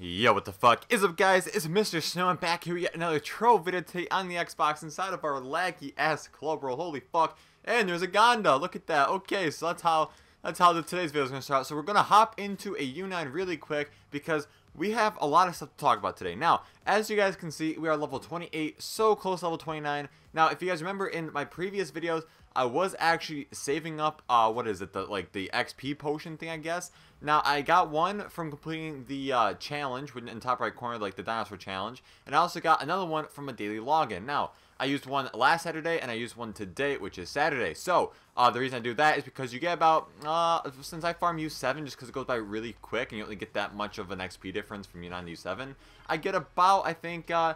Yo, what the fuck is up guys? It's Mr. Snow, I'm back here yet another troll video today on the Xbox inside of our laggy ass club roll. Holy fuck. And there's a Gonda, look at that. Okay, so that's how that's how the, today's video is going to start. So we're going to hop into a U9 really quick because we have a lot of stuff to talk about today. Now, as you guys can see, we are level 28, so close level 29. Now, if you guys remember in my previous videos, I was actually saving up, uh, what is it, the like the XP potion thing, I guess. Now, I got one from completing the uh, challenge in top right corner, like the dinosaur challenge, and I also got another one from a daily login. Now, I used one last Saturday, and I used one today, which is Saturday. So, uh, the reason I do that is because you get about, uh, since I farm U7, just because it goes by really quick, and you only get that much of an XP difference from U9 to U7, I get about, I think, uh,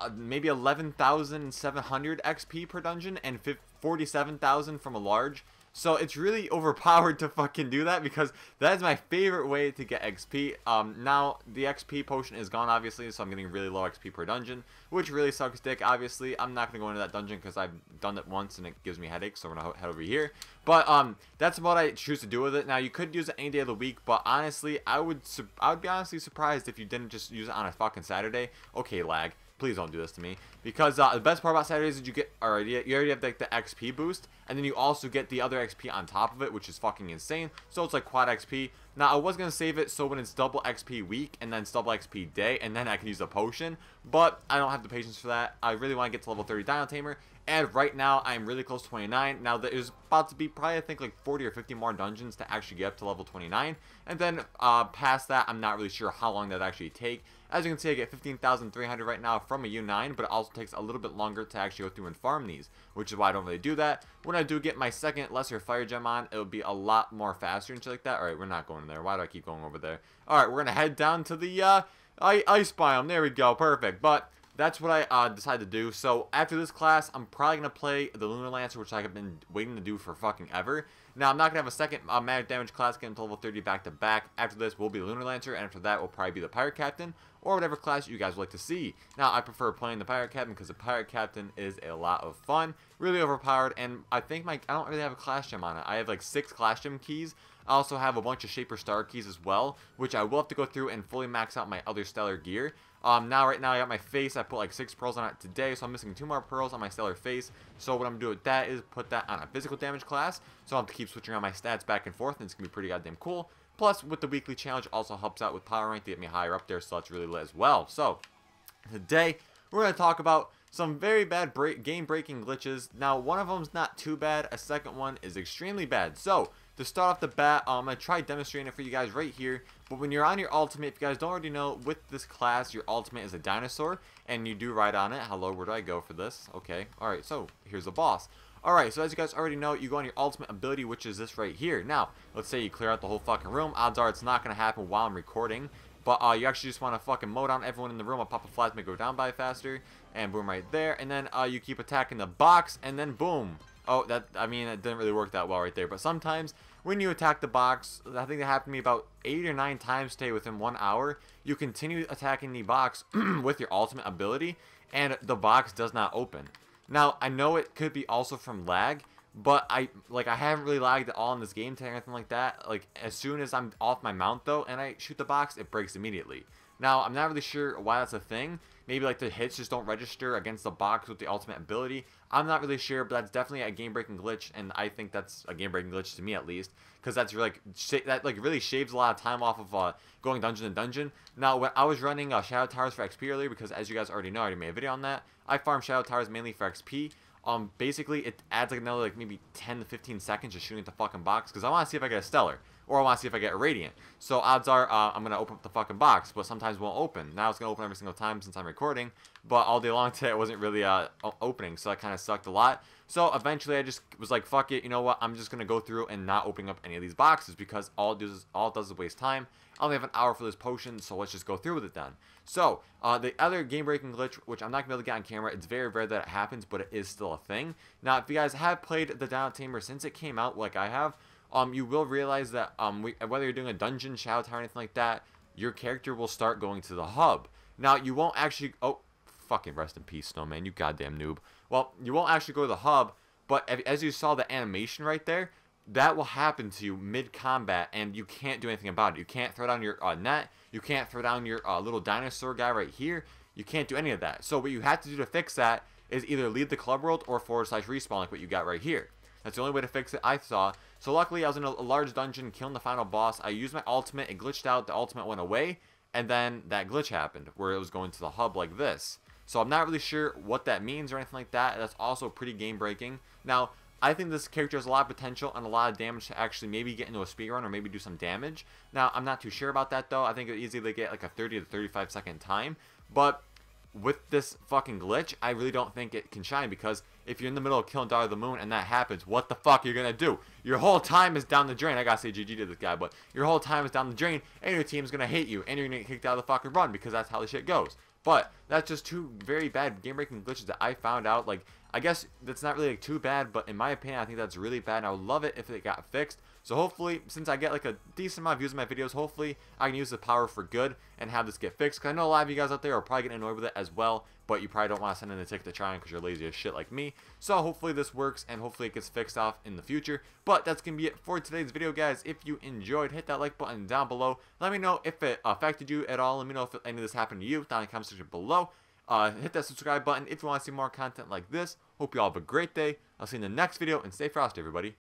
uh maybe 11,700 XP per dungeon and 47,000 from a large. So it's really overpowered to fucking do that because that is my favorite way to get XP. Um, now, the XP potion is gone, obviously, so I'm getting really low XP per dungeon, which really sucks dick, obviously. I'm not going to go into that dungeon because I've done it once and it gives me headaches, so I'm going to head over here. But um, that's what I choose to do with it. Now, you could use it any day of the week, but honestly, I would, I would be honestly surprised if you didn't just use it on a fucking Saturday. Okay, lag please don't do this to me. Because uh, the best part about Saturdays is you get already you already have like the XP boost, and then you also get the other XP on top of it, which is fucking insane. So it's like quad XP. Now, I was going to save it so when it's double XP week, and then it's double XP day, and then I can use a potion, but I don't have the patience for that. I really want to get to level 30 Dino Tamer, and right now, I'm really close to 29. Now, there's about to be probably, I think, like 40 or 50 more dungeons to actually get up to level 29, and then uh, past that, I'm not really sure how long that actually take. As you can see, I get 15,300 right now from a U9, but it also takes a little bit longer to actually go through and farm these, which is why I don't really do that. When I do get my second lesser fire gem on, it'll be a lot more faster and shit like that. Alright, we're not going there. Why do I keep going over there? Alright, we're going to head down to the uh, ice biome. There we go. Perfect. But that's what I uh, decided to do. So after this class, I'm probably going to play the Lunar Lancer, which I've been waiting to do for fucking ever. Now, I'm not going to have a second uh, magic damage class get into level 30 back to back. After this we will be Lunar Lancer, and after that we will probably be the Pirate Captain, or whatever class you guys would like to see. Now, I prefer playing the Pirate Captain because the Pirate Captain is a lot of fun, really overpowered, and I think my I don't really have a Clash Gem on it. I have like six Clash Gem keys. I also have a bunch of Shaper Star keys as well, which I will have to go through and fully max out my other Stellar gear. Um, now, right now, I got my face. I put like six pearls on it today, so I'm missing two more pearls on my stellar face. So what I'm going to do with that is put that on a physical damage class, so I'll have to keep switching on my stats back and forth, and it's going to be pretty goddamn cool. Plus, with the weekly challenge, also helps out with power rank to get me higher up there, so that's really lit as well. So, today, we're going to talk about some very bad break game-breaking glitches. Now, one of them's not too bad. A second one is extremely bad. So, to start off the bat, I'm gonna try demonstrating it for you guys right here, but when you're on your ultimate, if you guys don't already know, with this class, your ultimate is a dinosaur, and you do ride on it. Hello, where do I go for this? Okay, alright, so here's the boss. Alright, so as you guys already know, you go on your ultimate ability, which is this right here. Now, let's say you clear out the whole fucking room. Odds are it's not going to happen while I'm recording. But uh, you actually just want to fucking mow down everyone in the room. A Papa Flies may go down by faster. And boom, right there. And then uh, you keep attacking the box. And then boom. Oh, that I mean, it didn't really work that well right there. But sometimes when you attack the box, I think that happened to me about eight or nine times today within one hour. You continue attacking the box with your ultimate ability, and the box does not open. Now I know it could be also from lag, but I like I haven't really lagged at all in this game today or anything like that. Like as soon as I'm off my mount though, and I shoot the box, it breaks immediately. Now I'm not really sure why that's a thing. Maybe like the hits just don't register against the box with the ultimate ability. I'm not really sure, but that's definitely a game-breaking glitch, and I think that's a game-breaking glitch to me at least, because that's really, like that like really shaves a lot of time off of uh, going dungeon to dungeon. Now, when I was running uh, Shadow Towers for XP earlier, because as you guys already know, I already made a video on that. I farm Shadow Towers mainly for XP. Um, basically, it adds like another like maybe 10 to 15 seconds just shooting at the fucking box, because I want to see if I get a Stellar or I want to see if I get a Radiant. So odds are uh, I'm going to open up the fucking box, but sometimes won't open. Now it's going to open every single time since I'm recording, but all day long today it wasn't really uh, opening, so that kind of sucked a lot. So eventually I just was like, fuck it, you know what, I'm just going to go through and not opening up any of these boxes because all it, does, all it does is waste time. I only have an hour for this potion, so let's just go through with it then. So, uh, the other game-breaking glitch, which I'm not going to be able to get on camera, it's very rare that it happens, but it is still a thing. Now, if you guys have played the Down Tamer since it came out, like I have, um, you will realize that um, we, whether you're doing a dungeon, shout tower, anything like that, your character will start going to the hub. Now, you won't actually... Oh, fucking rest in peace, Snowman, you goddamn noob. Well, you won't actually go to the hub, but as you saw the animation right there, that will happen to you mid-combat, and you can't do anything about it. You can't throw down your uh, net. You can't throw down your uh, little dinosaur guy right here. You can't do any of that. So what you have to do to fix that is either leave the club world or forward slash respawn like what you got right here. That's the only way to fix it I saw. So luckily, I was in a, large dungeon, killing the final boss. I used my ultimate. It glitched out. The ultimate went away. And then that glitch happened, where it was going to the hub like this. So I'm not really sure what that means or anything like that. That's also pretty game-breaking. Now, I think this character has a lot of potential and a lot of damage to actually maybe get into a speedrun or maybe do some damage. Now, I'm not too sure about that though. I think it'd easily get like a 30 to 35 second time. But with this fucking glitch, I really don't think it can shine because if you're in the middle of killing Daughter of the Moon and that happens, what the fuck are you going to do? Your whole time is down the drain. I got to say GG to this guy, but your whole time is down the drain, and your team's going to hate you, and you're going to get kicked out of the fucking run because that's how the shit goes. But that's just two very bad game-breaking glitches that I found out. Like, I guess that's not really like, too bad, but in my opinion, I think that's really bad, and I would love it if it got fixed. So hopefully, since I get like a decent amount of views in my videos, hopefully I can use the power for good and have this get fixed. Because I know a lot of you guys out there are probably getting annoyed with it as well, but you probably don't want to send in a ticket to Tryon because you're lazy as shit like me. So hopefully this works and hopefully it gets fixed off in the future. But that's going to be it for today's video, guys. If you enjoyed, hit that like button down below. Let me know if it affected you at all. Let me know if any of this happened to you down in the comment section below. Uh, hit that subscribe button if you want to see more content like this. Hope you all have a great day. I'll see you in the next video and stay frosty, everybody.